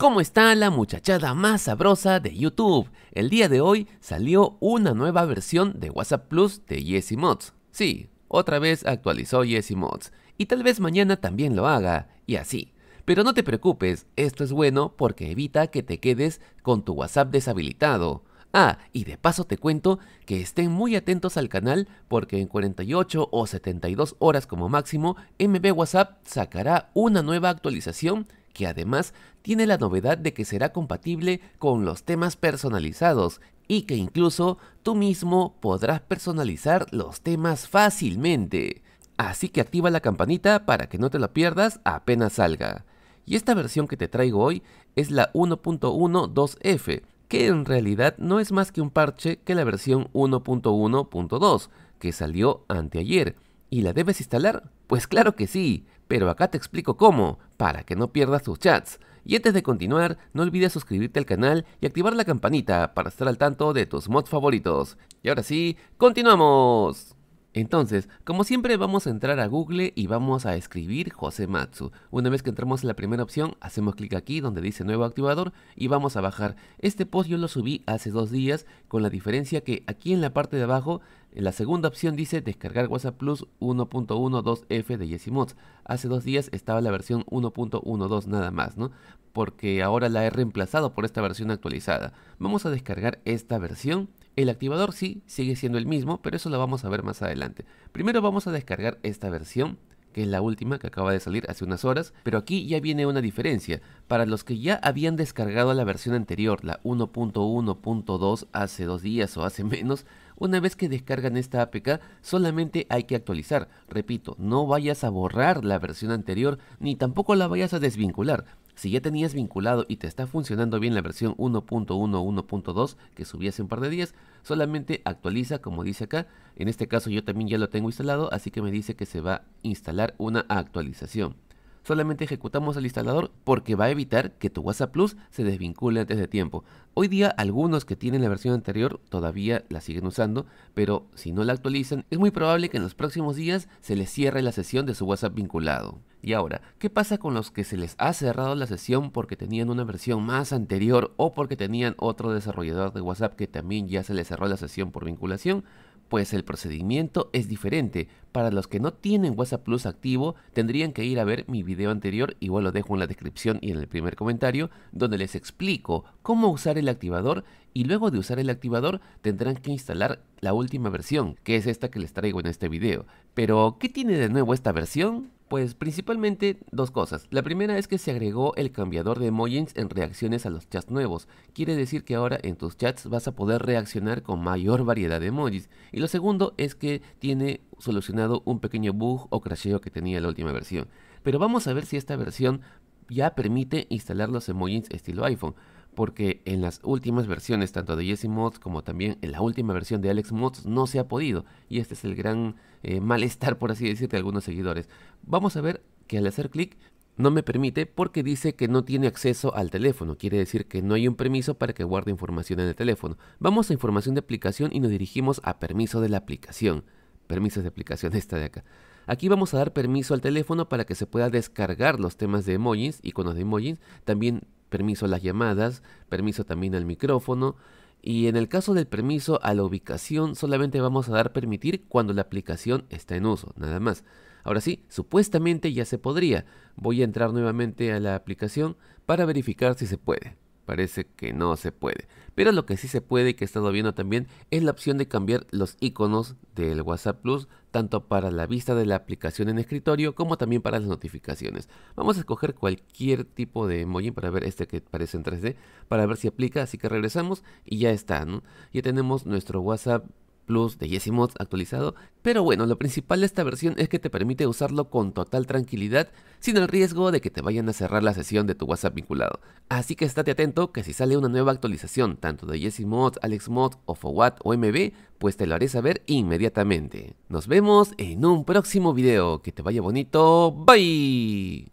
¿Cómo está la muchachada más sabrosa de YouTube? El día de hoy salió una nueva versión de WhatsApp Plus de Yesimods. Mods. Sí, otra vez actualizó Yesimods. Mods. Y tal vez mañana también lo haga, y así. Pero no te preocupes, esto es bueno porque evita que te quedes con tu WhatsApp deshabilitado. Ah, y de paso te cuento que estén muy atentos al canal porque en 48 o 72 horas como máximo, MB WhatsApp sacará una nueva actualización que además tiene la novedad de que será compatible con los temas personalizados y que incluso tú mismo podrás personalizar los temas fácilmente. Así que activa la campanita para que no te la pierdas apenas salga. Y esta versión que te traigo hoy es la 1.1.2F, que en realidad no es más que un parche que la versión 1.1.2, que salió anteayer. ¿Y la debes instalar? Pues claro que sí, pero acá te explico cómo, para que no pierdas tus chats. Y antes de continuar, no olvides suscribirte al canal y activar la campanita para estar al tanto de tus mods favoritos. Y ahora sí, ¡continuamos! Entonces, como siempre vamos a entrar a Google y vamos a escribir José Matsu. Una vez que entramos en la primera opción, hacemos clic aquí donde dice nuevo activador y vamos a bajar. Este post yo lo subí hace dos días con la diferencia que aquí en la parte de abajo la segunda opción dice descargar WhatsApp Plus 1.12F de Yesimods. Hace dos días estaba la versión 1.12 nada más, ¿no? Porque ahora la he reemplazado por esta versión actualizada. Vamos a descargar esta versión. El activador sí sigue siendo el mismo, pero eso lo vamos a ver más adelante. Primero vamos a descargar esta versión que es la última que acaba de salir hace unas horas, pero aquí ya viene una diferencia. Para los que ya habían descargado la versión anterior, la 1.1.2 hace dos días o hace menos, una vez que descargan esta APK, solamente hay que actualizar. Repito, no vayas a borrar la versión anterior ni tampoco la vayas a desvincular. Si ya tenías vinculado y te está funcionando bien la versión 1.2 que subí un par de días, solamente actualiza como dice acá. En este caso yo también ya lo tengo instalado, así que me dice que se va a instalar una actualización. Solamente ejecutamos el instalador porque va a evitar que tu WhatsApp Plus se desvincule antes de tiempo. Hoy día algunos que tienen la versión anterior todavía la siguen usando, pero si no la actualizan es muy probable que en los próximos días se les cierre la sesión de su WhatsApp vinculado. Y ahora, ¿qué pasa con los que se les ha cerrado la sesión porque tenían una versión más anterior o porque tenían otro desarrollador de WhatsApp que también ya se les cerró la sesión por vinculación? pues el procedimiento es diferente. Para los que no tienen WhatsApp Plus activo, tendrían que ir a ver mi video anterior, igual lo dejo en la descripción y en el primer comentario, donde les explico cómo usar el activador y luego de usar el activador tendrán que instalar la última versión, que es esta que les traigo en este video. Pero, ¿qué tiene de nuevo esta versión? Pues principalmente dos cosas. La primera es que se agregó el cambiador de emojis en reacciones a los chats nuevos. Quiere decir que ahora en tus chats vas a poder reaccionar con mayor variedad de emojis. Y lo segundo es que tiene solucionado un pequeño bug o crasheo que tenía la última versión. Pero vamos a ver si esta versión ya permite instalar los emojis estilo iPhone, porque en las últimas versiones, tanto de Jesse Mods como también en la última versión de Alex Mods, no se ha podido. Y este es el gran eh, malestar, por así decirte, de algunos seguidores. Vamos a ver que al hacer clic no me permite porque dice que no tiene acceso al teléfono, quiere decir que no hay un permiso para que guarde información en el teléfono. Vamos a información de aplicación y nos dirigimos a permiso de la aplicación. Permisos de aplicación esta de acá. Aquí vamos a dar permiso al teléfono para que se pueda descargar los temas de emojis, iconos de emojis, también permiso a las llamadas, permiso también al micrófono. Y en el caso del permiso a la ubicación solamente vamos a dar permitir cuando la aplicación está en uso, nada más. Ahora sí, supuestamente ya se podría. Voy a entrar nuevamente a la aplicación para verificar si se puede parece que no se puede. Pero lo que sí se puede y que he estado viendo también es la opción de cambiar los iconos del WhatsApp Plus tanto para la vista de la aplicación en escritorio como también para las notificaciones. Vamos a escoger cualquier tipo de emoji para ver este que parece en 3D, para ver si aplica, así que regresamos y ya está, Ya tenemos nuestro WhatsApp Plus de mods actualizado, pero bueno, lo principal de esta versión es que te permite usarlo con total tranquilidad, sin el riesgo de que te vayan a cerrar la sesión de tu WhatsApp vinculado. Así que estate atento que si sale una nueva actualización, tanto de alex mods o Fowat o MB, pues te lo haré saber inmediatamente. Nos vemos en un próximo video, que te vaya bonito, bye!